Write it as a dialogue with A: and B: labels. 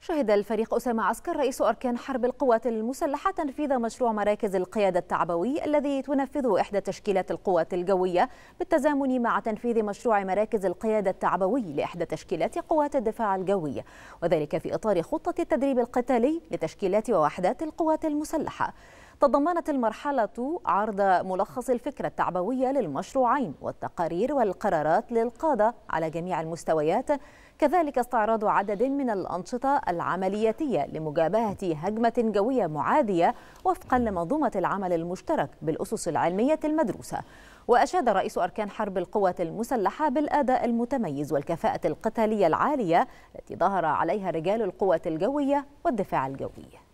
A: شهد الفريق أسامة عسكر رئيس أركان حرب القوات المسلحة تنفيذ مشروع مراكز القيادة التعبوي الذي تنفذه إحدى تشكيلات القوات الجوية بالتزامن مع تنفيذ مشروع مراكز القيادة التعبوي لإحدى تشكيلات قوات الدفاع الجوي وذلك في إطار خطة التدريب القتالي لتشكيلات ووحدات القوات المسلحة تضمنت المرحلة عرض ملخص الفكرة التعبوية للمشروعين والتقارير والقرارات للقادة على جميع المستويات كذلك استعراض عدد من الأنشطة العملياتية لمجابهة هجمة جوية معادية وفقا لمنظومة العمل المشترك بالأسس العلمية المدروسة وأشاد رئيس أركان حرب القوات المسلحة بالأداء المتميز والكفاءة القتالية العالية التي ظهر عليها رجال القوات الجوية والدفاع الجوي